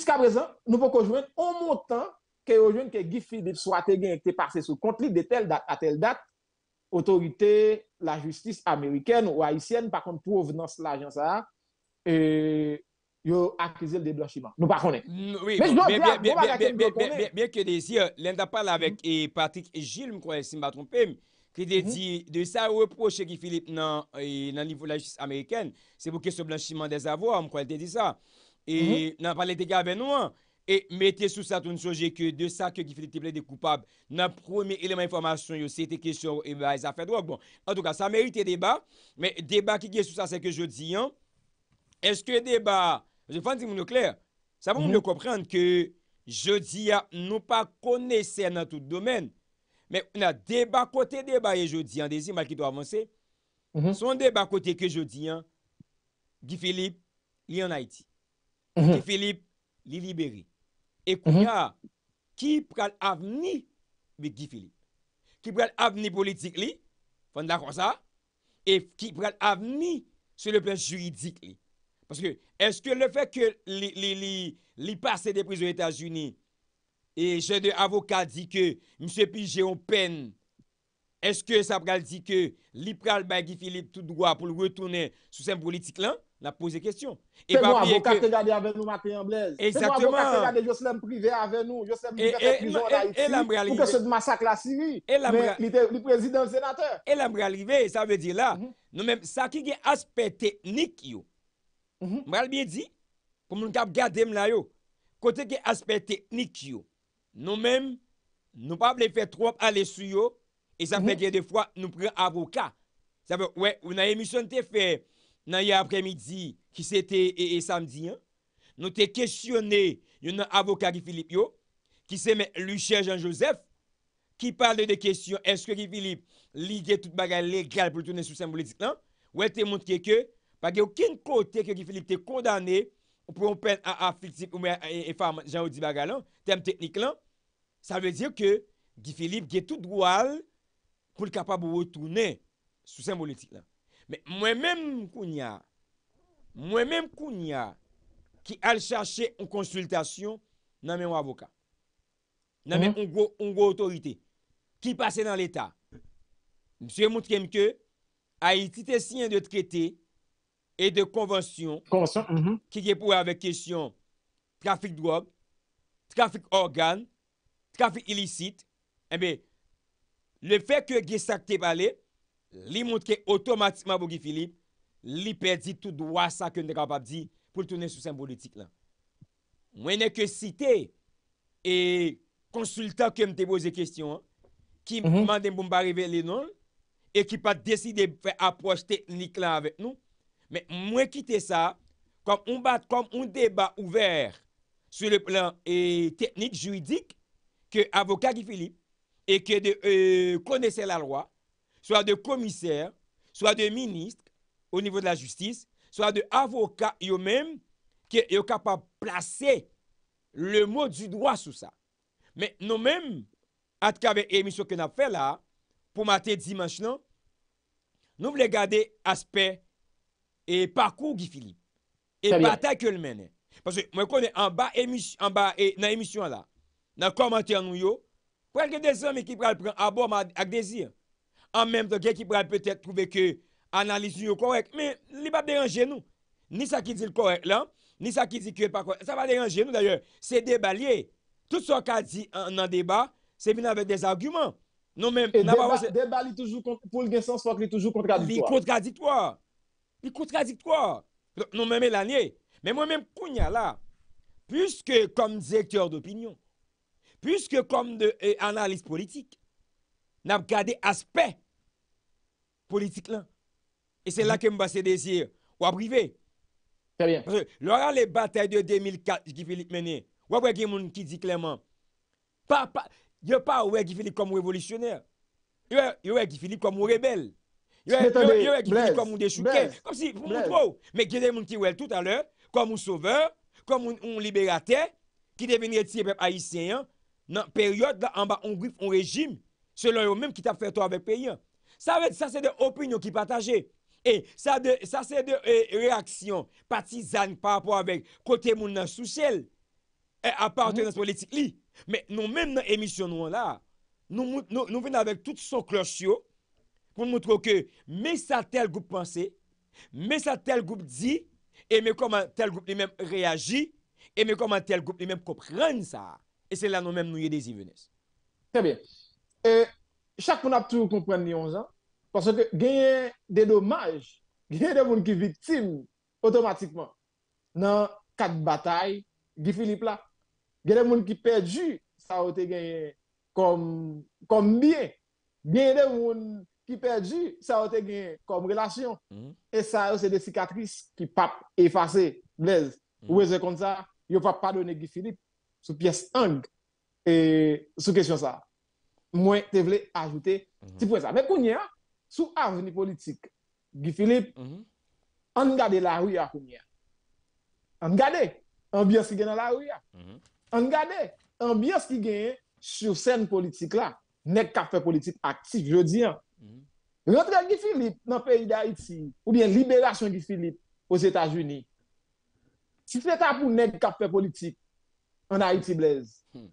Pisk aprezen nou pou konjwen an montan ke yon jwen ke Gifilip sou ate gen ekte pase sou kontli de tel dat a tel dat otorite la justis Ameriken ou Haitien par kont pou ouvenans la jansara yo akizel de blanchiman nou par konen Bien ke de zi lenda parle avek Patrick et Gilles mkwen si mba trompe m ki de zi de sa reproche Gifilip nan nivou la justis Ameriken se pou ke sou blanchiman de zavou mkwen de zi sa E nan pale te gabe nou an E mete sou sa ton soje Ke de sa ke Gifilip te ple de koupab Nan promi eleman informasyon yo Se te kesyon e ba e zafed wak bon An tou ka sa me yote deba Me deba ki ge sou sa se ke jodi an Eske deba Je fande si moun yo kler Sa moun moun yo komprende ke jodi an Nou pa kone se nan tout domen Me na deba kote deba E jodi an desi mal ki do avanse mm-hmm. Son deba kote ke jodi an Gifilip Li an Haiti Guy mhm. Philippe mhm. li liberi. E kouya, ki pral avni bi Guy Philippe? Ki pral avni politik li? Fon la kon sa? E ki pral avni se le plen juridik li? Paske, eske le fek li pase de prison Etats-Unis e jen de avokat di ke M. P. J. O'Penn eske sa pral di ke li pral by Guy Philippe tout doa pou le retourne sou sen politik lan? La pose kestyon. Se mm-hmm. mm-hmm. moun avokat te gade ave nou Maté Amblez. Se moun avokat te gade Joslem Privé ave nou. Joslem Privé pe prizor da yu. Fou ke se masak la Syri. Li prezident senater. E la mre alrive, sa ve di la. Nou men, sa ki ge asper teknik yo. Mbrel biye di. Kom nou kap gade mla yo. Kote ge asper teknik yo. Nou men, nou pa ble fe trop ale su yo. E sa pe mm-hmm. di de fwa nou pre avokat. Sa ve, oue, ou na emisyon te fe... nan ye apremidi ki se te e, e samdi an, nou te kestyone yon avoka Gifilip yo, ki se men luche Jean-Joseph, ki parle de kestyon, eske Gifilip li ge tout bagay legal pou tounen sou sembolitik lan, wè te mounke ke, pa ge ouken kote ke Gifilip te kondane, ou pou mwen pen an aflitsip, ou mwen e, e fa jan ou di bagay lan, tem teknik lan, sa ve diyo ke Gifilip ge tout gwal pou l kapabou wotounen sou sembolitik lan. mwen men mkoun ya, mwen men mkoun ya, ki al chache ou konsultasyon, nan men w avoka. Nan men mm-hmm. ou gwo otorite. Ki pase nan l'Etat. Mse mwote kem ke, ay titen sinye de trete, e de konvansyon, ki mm-hmm. ge pou avek kesyon, trafik drob, trafik organ, trafik ilisit, eh le fek ge sakte pale, li mounke otomatikman pou Gifilip li perdi tout doua sa ke n de kapap di pou tounen sou sembolitik lan. Mwen ne ke site e konsultan ke m mhm. te boze kestyon ki mande m pou m barive le non e ki pat deside fè aproche teknik lan avèk nou. Mwen kite sa kom un debat ouver sou le plan teknik juridik ke avokat Gifilip e ke de konesse euh, la lwa Swa de komiser, swa de minist, ou nivou de la justis, swa de avoka yo menm ki yo kapap plase le mou du dwa sou sa. Men nou menm atkave emisyon ke nap fe la pou maten di manch nan, nou vle gade aspe e pakou ki fili. E batay ke l menen. Mwen konen an ba nan emisyon la, nan komenter nou yo, pou elke de zan me ki pral pran abo ak dezi an. En même temps, quelqu'un qui pourrait peut-être trouver que l'analyse est correcte. Mais il ne pas déranger nous. Ni ça qui dit le correct là, ni ça qui dit que pas correct. Ça va déranger nous d'ailleurs. C'est déballé. Tout ce a dit en, en débat, c'est venu avec des arguments. nous même, n'a pas débat toujours pour le sens il est toujours contradictoire. Il contradictoire. Il contradictoire. nous même l'année. Mais moi-même Kounia là, puisque comme directeur d'opinion, puisque comme de, euh, analyse politique, nan ap gade aspe politik lan. E se la kem ba se dezir, wap rive. Lora le batay de 2004, Gifilip meni, wap wè gen moun ki di klaman. Yo pa wè Gifilip kom ou revolisyonèr. Yo wè Gifilip kom ou rebel. Yo wè Gifilip kom ou deshukè. Mè gen moun ki wè tout alè, kom ou sauveur, kom ou liberatè, ki deveni etsi epèp aisyen, nan peryode la an ba on grif, on rejim, selon yon mèm ki ta fèto avèk peyen. Sa vèd, sa sè de opinyon ki patajè, e sa sè de reaksyon patizan pa apò avèk kote moun nan souchèl, e apò antenans mhm. politik li. Mè, nou mèm nan emisyon nou an la, nou vèd nan avèk tout son klochyo, pou moutro ke, mè sa tel goup panse, mè sa tel goup di, e mè koman tel goup li mèm reagi, e mè koman tel goup li mèm kopren sa. E se la nou mèm nou yè desi vènes. Tè bè. Mè mè mè mè mè mè mè mè mè m Et chaque monde a toujours compris les 11 ans. Parce que gagner des dommages, gagner des gens qui victimes automatiquement. Dans quatre batailles, Guy Philippe là, il des gens qui perdu, ça a été gagné comme, comme bien. Il y des gens qui perdu, ça a été gagné comme relation. Mm-hmm. Et ça, c'est des cicatrices qui pas effacées. Blaise, mm mm-hmm. ou est-ce comme ça, il ne va pas pardonner Guy Philippe sous pièce 1 et sous question ça moi je voulais ajouter mm ça mais pour nous, hein, sur sous avenir politique Guy Philippe on mhm. la rue à qu'on hein, en garder on garde ambiance qui gagne dans la rue on hein. mhm. garde ambiance qui gagne sur scène politique là nèg ka fait politique active je dis mm rentre Guy Philippe dans pays d'Haïti ou bien libération Guy Philippe aux États-Unis si tu ça pour nèg ka fait politique en Haïti Blaise hmm.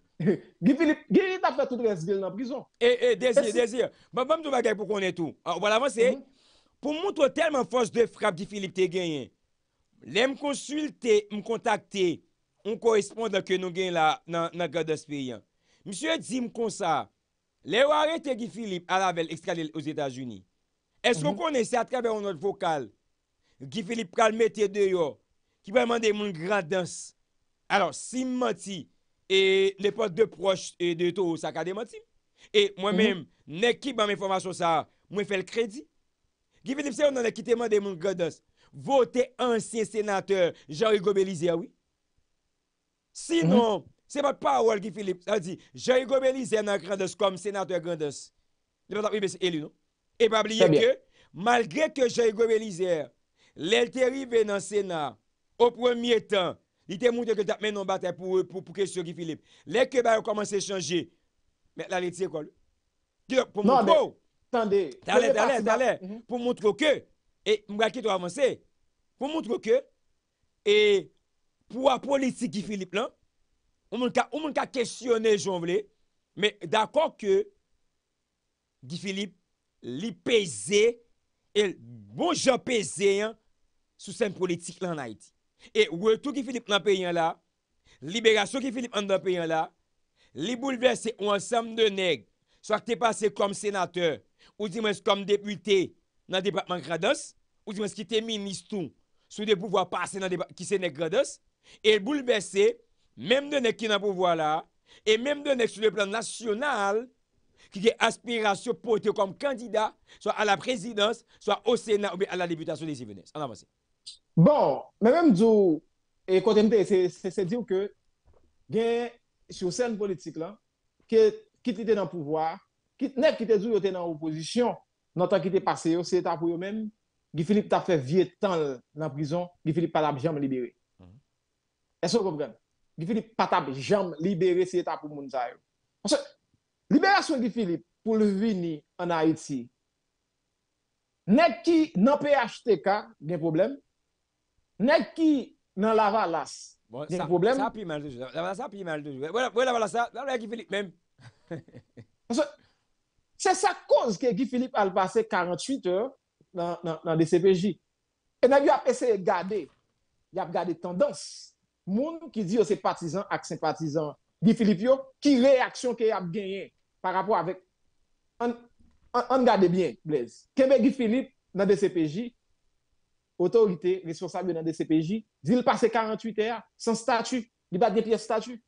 Gifilip, genye ta fwa eh, eh, bon, bon, tout res genye nan prizon E, e, desi, desi Ba m tou bagay pou konen tou Po m moun tou telman fos de frap Gifilip te genyen Le m konsulte, m kontakte M koresponde ke nou genye la Nan gadespe yen M se di m konsa Le ware te Gifilip a lavel ekstralil os Etats-Unis Esko konen mm-hmm. se atrebe ou not vokal Gifilip kalmete de yo Ki bay mande moun gradens Alors si m menti E le pot de proche e de tou sa ka demotiv. E mwen mhm. men, nekip mwen mwen formasyon sa, mwen fel kredi. Gifilip se yon nan ekite mwen de moun gandos, vote ansyen senateur Jean-Hugues Belize, aoui. Sinon, mhm. se pat pa oual Gifilip, a di, Jean-Hugues Belize nan gandos kom senateur gandos, ne pat ap libe se elu, non? E pa bliye ke, malgre ke Jean-Hugues Belize, lèl teri ven nan senat, au premier tan, li te moun te ke tap men nou batè pou kèche sou Gifilip. Lè ke bayou komanse chanje, mèk la lè tiè kon, ki yo pou non, moun kò, mhm. pou moun trò kè, e, mou mga ki to avanse, pou moun trò kè, e pou a politik Gifilip lan, ou moun ka kèchyonè joun vle, mèk d'akon kè, Gifilip li pèze, e bon jan pèze, sou sen politik lan na iti. E wè tou ki Filip nan peyen la, liberasyon ki Filip an nan peyen la, li bouleverse ou ansem de neg, sou ak te pase kom senate ou di mwes kom depute nan depatman kredos, ou di mwes ki teministou sou de pouvoi pase ki senek kredos, e bouleverse mem de neg ki nan pouvoi la, e mem de neg sou de plan nasyonal ki ki aspirasyon pou ete kom kandida, sou a la prezidans, sou a o senat ou be a la deputasyon disi venez. Bon, mais même du côté c'est c'est dire que gen, sur scène politique là, que qui était dans le pouvoir, qui était qui était dans l'opposition, dans qui était passé, c'est pour eux-mêmes. Guy Philippe t'a fait vieux temps dans prison, Guy Philippe pas la libéré. libérée. Mm-hmm. Est-ce que vous comprenez? Guy Philippe pas la libéré libérée. c'est pour monde Parce que libération Guy Philippe pour le en Haïti. N'est qui n'a PHTK, il y a problème. Nèg qui dans la valasse. Bon, ça, problème. Ça a mal de La a mal de Voilà, voilà, ça. Là, qui Philippe même. c'est sa cause que Guy Philippe a passé 48 heures dans, dans, dans DCPJ. Et il a essayé de garder. Il a gardé tendance. Moun qui dit que oh, c'est partisan, et sympathisant, Guy Philippe yo, qui réaction qu'il a gagné par rapport avec on, on, garde bien, Blaise. Québec Guy Philippe dans le DCPJ autorité responsable dans DCPJ, dit passé 48 heures sans statut, il pas de pièce statut.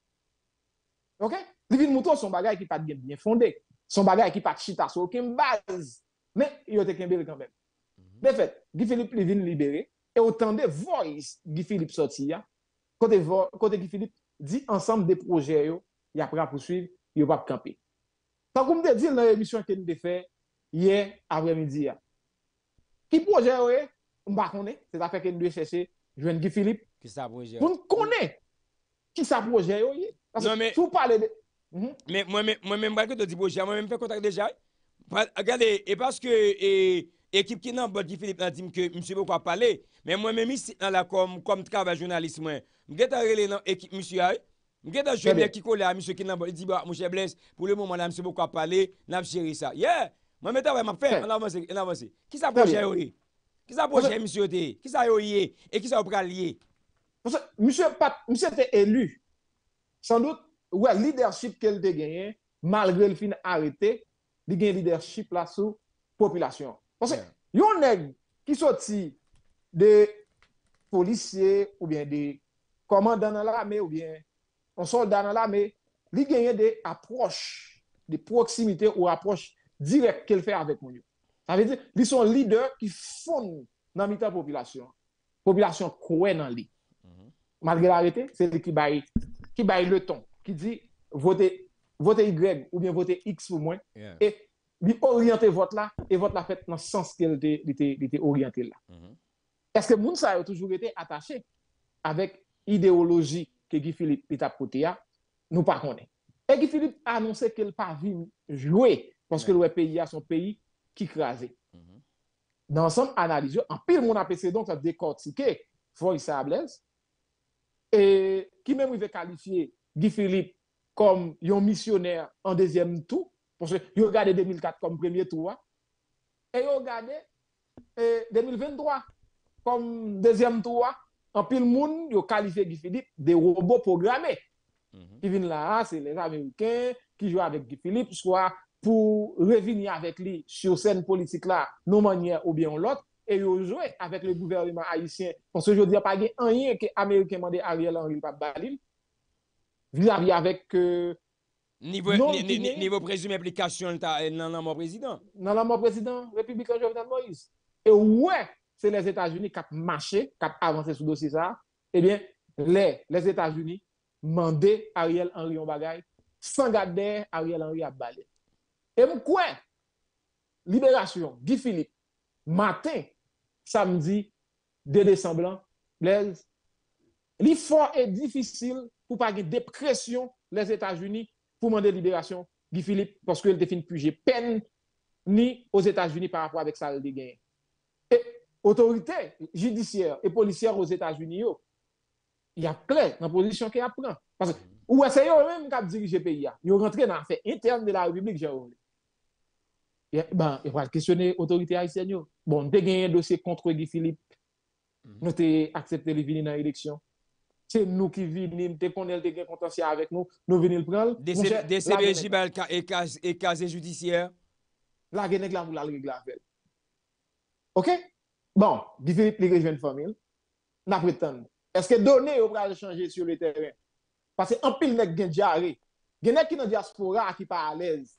OK Les vin mouton son bagage qui pas bien fondé, son bagage qui pas chita sur aucune base. Mais il été kembele quand même. De mhm. fait, Guy Philippe libéré et autant de voice Guy Philippe sorti côté côté Guy Philippe dit ensemble des projets il il a pas poursuivre, il de camper. Tant qu'on me dit dans l'émission que nous fait hier après-midi Qui projet Mba konè, se ta fèkèn dwe sè sè, jwen Gifilip, pou m konè, ki sa proje ayoye. Mwen mè mbèkè te di proje, mwen mè m fè kontak de jay, e paske ekip ki nan bot Gifilip nan di mke mse bo kwa pale, mwen mè misi nan la kom, mwen m kom trabe a jounalist mwen, mwen m geta rele nan ekip mse ay, mwen m geta jounalist kikole a mse ki nan bot, mwen m se bo kwa pale, mwen m se bo kwa pale, mwen m metan wè m ap fè, mwen avansè, mwen avansè, ki sa proje Qui ça projet, eh, monsieur Qui ça oh, yoyé et qui ça lié? Monsieur Pat, monsieur était élu. Sans doute, ouais, leadership qu'elle a gagné, malgré le fin arrêté, il gagne leadership là sous population. Parce que, yon nèg qui sorti de policier ou bien de commandant dans l'armée ou bien un soldat dans l'armée, il gagne des approches, des proximités ou approches directes qu'elle fait avec mon ça veut dire, ils sont leaders qui font dans la population. population croit dans les mhm. Malgré l'arrêté, c'est lui qui baillent qui le ton, qui dit votez, Y ou bien votez X ou moins, Et lui orienter vote là, et vote là fait dans le sens qu'il était orienté là. Mhm. Est-ce que Mounsa a toujours été attaché avec l'idéologie que Guy Philippe a à nous ne connaissons Et Guy Philippe a annoncé qu'il n'a pas vu jouer parce que le pays a son pays qui crase. Mm-hmm. Dans son Nan en pile mon an pil moun apese don sa blesse Foy Sables, e ki men Guy Philippe kom yon en deuxième dezyem parce que il regardait 2004 comme premier tour hein. et il regardait 2023 eh, comme deuxième tour. Hein. En pile moun il kalifiye Guy Philippe de robots programmés mm-hmm. Qui -hmm. là c'est les Américains qui jouent avec Guy Philippe, soit pour revenir avec lui sur scène politique là, nos manière ou bien l'autre, et jouer avec le gouvernement haïtien. Parce que je dire, pas un rien que Américain mandé Ariel Henry pas balil. Vis-à-vis avec euh, niveau niveau présumé implication dans euh, mon président. Dans mon président républicain Jovenel Moïse. Et ouais, c'est les États-Unis qui ont marché, qui ont avancé sur dossier ça. Eh bien, les, les États-Unis mandaient Ariel Henry en bagaille sans garder Ariel Henry à balil. Et pourquoi Libération, Guy Philippe, matin, samedi 2 décembre, Blaise, l'effort est difficile pour pas de dépression les États-Unis pour demander libération Guy Philippe parce qu'il définit plus j'ai peine ni aux États-Unis par rapport avec ça le gain. Et autorité judiciaire et policière aux États-Unis, il y a plein dans la position qu'il apprend. Parce que ou même même dirigé dirigé le pays. Ils dans l'affaire interne de la République, oublié ben, il va questionner l'autorité haïtienne. Bon, nous avons un dossier contre Guy Philippe. Mhm. Nous avons accepté de venir dans l'élection. C'est nous qui venons, dès qu'on est en contentieux avec nous, nous venons le prendre. DCBJ, et casé judiciaire. La guerre, la vous la avec OK? Bon, Guy Philippe, une famille, familles, n'a prétendre Est-ce que données, on va changer sur le terrain? Parce qu'en pile, il y a des gens qui sont diaspora, qui ne pas à l'aise.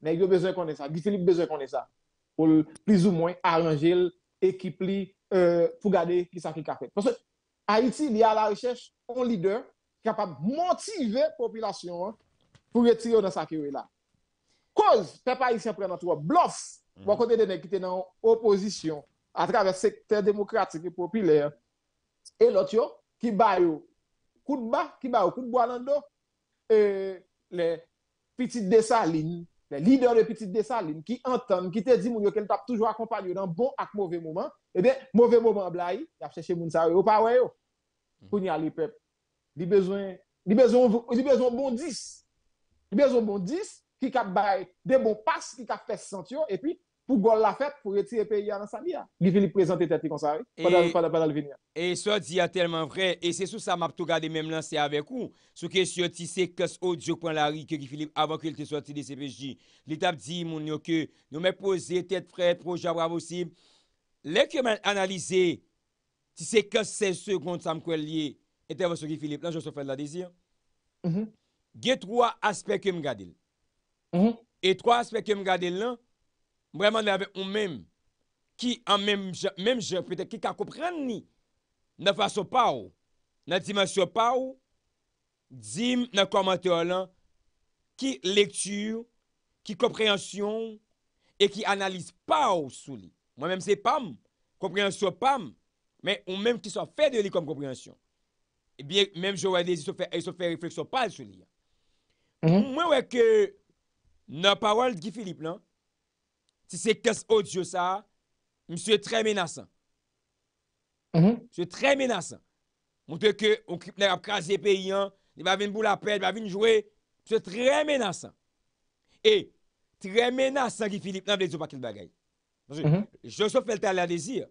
Mais y a besoin qu'on ait ça, Guy Philippe besoin qu'on ait ça. Pour plus ou moins arranger l'équipe euh, pour garder ce qui a fait. Parce que Haïti, il y a la recherche un leader capable de motiver la population hein, pour retirer dans sa qui là. Cause, peuple haïtien prend notre bluff. Mm. Bon côté de qui dans opposition à travers le secteur démocratique et populaire et l'autre qui baille coup de bas, qui baille coup de bois dans le dos. Et euh, les petites dessalines le leader de Petite Dessaline qui entendent, qui te dit qu'elle t'a toujours accompagné dans bon et mauvais moment, eh bien, mauvais moment il y a cherché mon sa pas pas mm-hmm. Pour y aller peuple. il besoin, a besoin, de besoin bon 10. a besoin bon 10 qui a des bons passes, qui a fait sentir et puis pou gol la fèt pou eti epè ya nan sa liya. Gifilip prezante tèpè kon sa ri, padal viniya. E sò di ya tèlman vre, e se sou sa map tou gade menm lan se avek ou, sou kèsyon ti se kòs o diok pon la ri ke Gifilip avan kèl te sòti de se pèjji, li tap di moun yo kè, nou mè pose tèpè prè projabravo si, lè kèman analize, ti se kòs se sèkond sa mkwen liye, etè vòsse Gifilip, la jòsse fèd la dizi, gè troa aspek kem gade lè. E troa aspek ke mwèman mè avè ou mèm ki an mèm jò, mèm jò, pwede ki ka kouprenn ni, nan fwa sou pa ou, nan timasyon pa ou, zim nan komantè ou lan, ki lektur, ki kouprensyon, e ki analiz pa ou sou li. Mwen mèm se pam, kouprensyon pam, mèm ou mèm ki sa fè de li kom kouprensyon. Ebyè, mèm jò wè de li, e sou fè refleksyon pa ou sou li. Mwen wè ke nan pawal di Filipe lan, non, si c'est casse audio ça, monsieur très menaçant. Mm -hmm. très menaçant. Montre que on n'a pas crasé pays, hein. il va venir pour la paix, il va venir jouer. Monsieur très menaçant. Et très menaçant qui Philippe n'a pas dit pas qu'il bagaille. Parce que mm-hmm. Joseph Feltal a désir.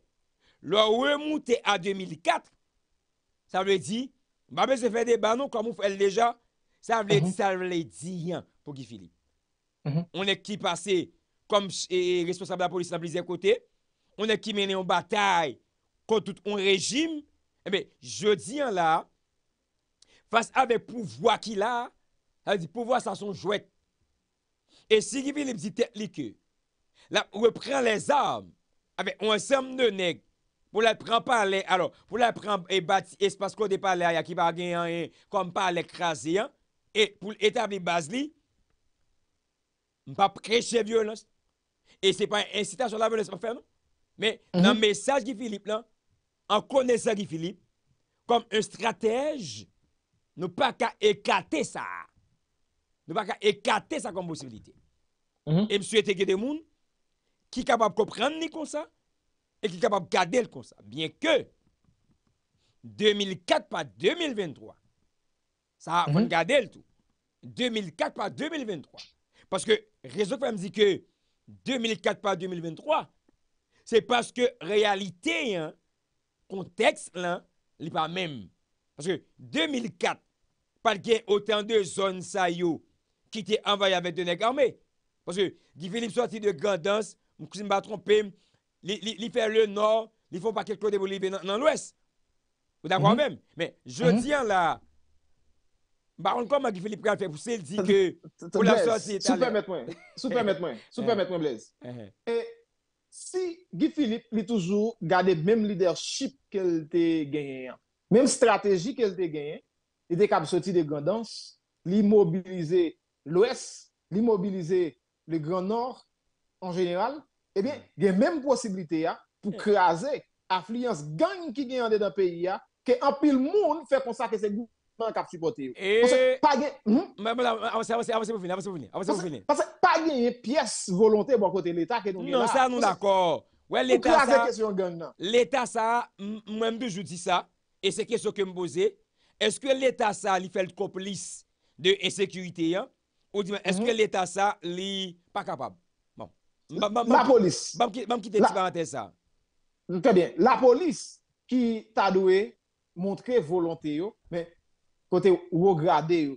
Le remonter à 2004, ça veut dire, va mais se faire des banons comme on fait déjà, ça veut mm-hmm. dire, ça veut dire, hein, pour Guy Philippe. Mm-hmm. On est qui passé comme responsable de la police dans plusieurs côtés. On est qui mène en bataille contre tout un régime. Eh bien, je dis là, face à avec pouvoir qu'il a, ça dit pouvoir ça son jouet. Et si il veut dit que là reprend les armes avec ah un ensemble de nègres pour la prendre parler alors pour la prendre et bâtir espace qu'on là. Il y a qui va gagner hein, comme pas l'écraser. Hein. et pour établir base li, pas prêcher violence. Et ce n'est pas une incitation à la violence, pas faire, non? Mais dans mhm. le message de Philippe, là, en connaissant Philippe, comme un stratège, nous pas qu'à ça. Nous pas qu'à ça comme possibilité. Mhm. Et je souhaite que des gens qui sont capables de comprendre comme ça et qui sont capables de garder comme ça. Bien que 2004 par 2023, ça mm -hmm. va garder tout. 2004 par 2023. Parce que réseau me dit que 2004 par 2023, c'est parce que réalité, hein, contexte, là, n'est pas même. Parce que 2004, pas qu'il autant de zones ça qui étaient envahies avec des nègres armés. Parce que Guy Philippe sorti de Grandance, je ne me tromper, il fait le nord, il ne faut pas quelque chose de Bolivie dans, l'ouest. Vous d'accord mm-hmm. même? Mais je mm-hmm. dis hein, là, Baron, comment guy Philippe a fait pour se dit que pour la sortie Sous permettez-moi, eh, eh, sous permettez-moi, eh, moi Blaise. Et si Guy Philippe lui toujours gardé même leadership qu'elle t'a gagné, même stratégie qu'elle t'a gagné, il était capable de sortir des grandances, l'immobiliser l'Ouest, l'immobiliser le Grand Nord en général, eh bien, il y a même possibilité à, hein, pour craser affluence gang qui gagne dans le pays, hein, que en pile monde fait comme ça que c'est pan kapsi poti yo. E, pa gen, mè hmm? mè la, avansè avansè, avansè pou vini, avansè pou vini, avansè pou vini. Pas pa gen yon piyes volontè mwen bon kote l'Etat ke nou gen la. Non, sa nou l'akor. Ouè l'Etat sa, l'Etat sa, mwen mde jouti sa, e seke soke mboze, eske l'Etat sa li fel koplis de esekurite yon, ou di men, eske mhm. l'Etat sa li pa kapab. Bon. La polis. Mam ki te lakante sa. Mwen te bie, la polis côté le euh,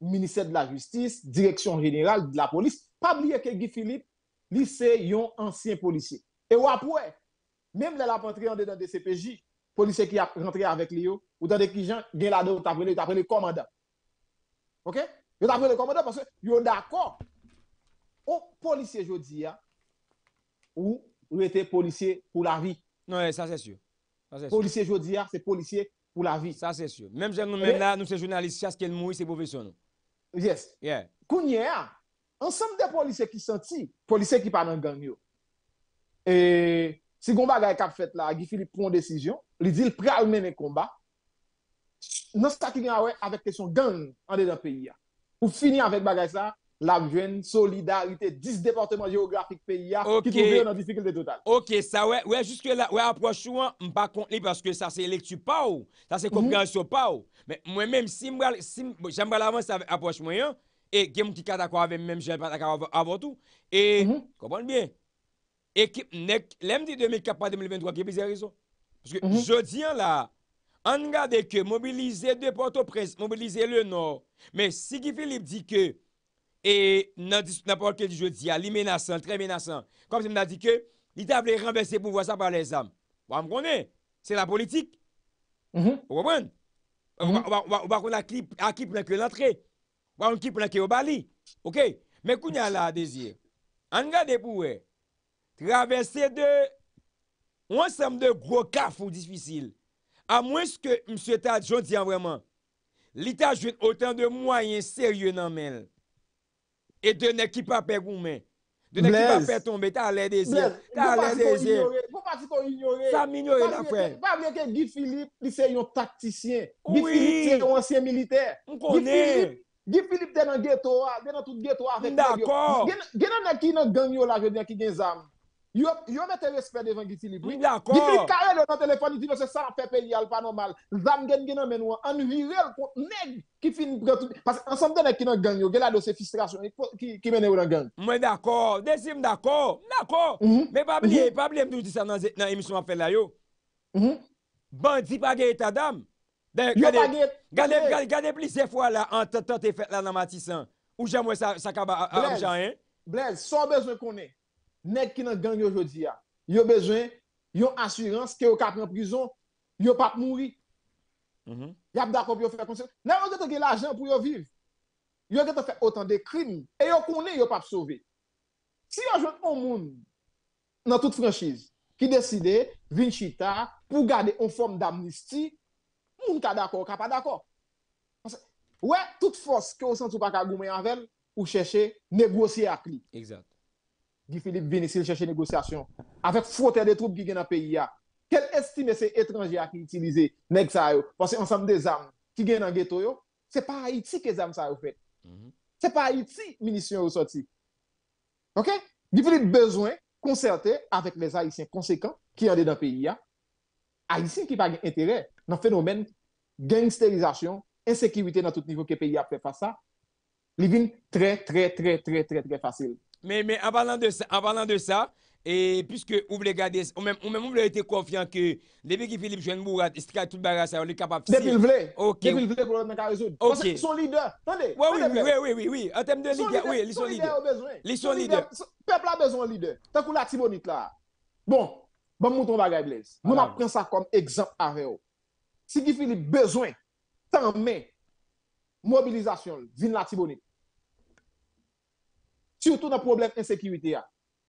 ministère de la justice, direction générale de la police, pas oublier que Guy Philippe, lui c'est un ancien policier. Et après, même là la rentré en dedans de CPJ, policier qui a rentré avec lui, ou dans des gens, gen là le commandant. OK Yo appelé le commandant parce que yo d'accord. Au policier je dis hein, ou était policier pour la vie. Non, ça c'est sûr. sûr. Policier je hein, c'est policier pour la vie. Ça, c'est sûr. Même si nous-mêmes là, nous sommes journalistes, qu'elle mouille c'est profession. Yes. Yeah. Kounia, ensemble des policiers qui senti, policiers qui parlent en gang. Et si on bagay kap fait là, Guy Philippe prend une décision, il dit il le mener combat. Non, ça qui avec question gang en dedans pays. Pour finir avec bagay ça, lakjwen, solidarite, dis departement geografik pe ya, ki toube yo nan disiklite total. Ok, sa wè, wè, jiske wè, wè, apwache ouan, mpa konteni, paske sa se elektu pa ou, sa se kompensyon pa ou, mwen mèm, si mwè, si mwè, jen mwè la wè, apwache mwen yon, e gen mwè ki kat akwa avè, mwen mwen jen pat akwa avotou, e, kompon bien, e ki, nek, lem di 2004, pa 2023, ki pise rizou, paske, jodi an la, an gade ke E nan dis naporke di jodi ya, li menasan, tre menasan. Kom se mna di ke, li tab le renvesse pou wazan pa le zan. Waman konen, se la politik. Waman. Waman konen akip pou lakye lantre. Waman konen akip pou lakye wabali. Ok, men kou nyan la a dezir. An gade pou we, travesse de, wansan mde gro kafou disfisil. A mwen se ke mse ta jondian vreman, li ta joun mhm. mhm. otan de mwayen serye nan menl. Et de ne qui pas peur gourmet. De ne qui pas peur tomber, t'as l'air désir. T'as l'air désir. Faut pas dire qu'on ignore. Ça m'ignore la frère. Pas bien que Guy Philippe, c'est un tacticien. Guy Philippe, c'est un ancien militaire. On connaît. Guy Philippe, t'es dans le ghetto, t'es dans tout le ghetto avec D'accord. T'es dans qui dans gang yo là, je veux dire, qui des armes. Yo nete respet devan giti li pou. Oui, d'accord. Gifi kare lè ou nan telefon, di nou se san fe pe li al pa normal. Zan gen gen nan men wè. An hui wè, an neg ki fin gwen tou. Pas ansan denè ki nan gen yo, gen la nou se fistrasyon, ki mènen ou nan gen. Mwen d'accord. Desim d'accord. D'accord. Mè pa blie, pa blie mdou di sa nan emisyon an fe la yo. Mwen. Ban, di pa ge eta dam. Yo pa ge. Gade pli se fwa la, an te te fè la nan matisan. Ou jè mwen sa kaba am jan yè. Blaise, nèg qui dans gang aujourd'hui a, yo besoin yon assurance que yo ka en prison, yo pas mourir. Mm -hmm. pas d'accord pour faire conscience Nèg l'argent pour yo vivre. Yo gagne fait autant de crimes et yo connaît yo pas sauver. Si yo au un monde dans toute franchise qui décide vinchita pour garder une forme d'amnistie, moun ka d'accord, ka pas d'accord. Ouais, toute force que vous sens pas ka goumen avec ou chercher négocier avec lui. Exact. Guy Philippe vient ici chercher négociation avec fauteur des troupes qui viennent dans le pays. Quelle estime ces étrangers qui utilisent nèg ça parce ensemble des armes qui viennent dans le ghetto n'est pas Haïti que les armes ça fait. Mhm. C'est pas Haïti munitions sorti. OK Guy Philippe besoin concerté avec les haïtiens conséquents qui sont dans le pays. Haïtiens qui n'ont pas intérêt dans le phénomène gangsterisation, insécurité dans tout niveau que le pays a fait face à. Il très, très, très, très, très, très facile. Mais, mais en, parlant de ça, en parlant de ça, et puisque vous voulez garder, ou même, ou même vous voulez être confiant que depuis que Philippe Jeune Bourrat, il y tout le ça, on est capable de Depuis il Ok. Depuis il voulait, pour le résoudre. Parce que son leader. Attendez. Oui, oui, oui, oui, oui, oui. En termes de leader, oui, ils sont leaders. Ils sont leaders. Peuple a besoin de leader. Tant que l'a Tibonite là. Bon, bon, mouton bagay Blaise. Nous, on ah. prend ça comme exemple avec vous. Si Philippe besoin, tant mais, mobilisation, d'une la Tibonite. Surtout dans le problème d'insécurité. Hein.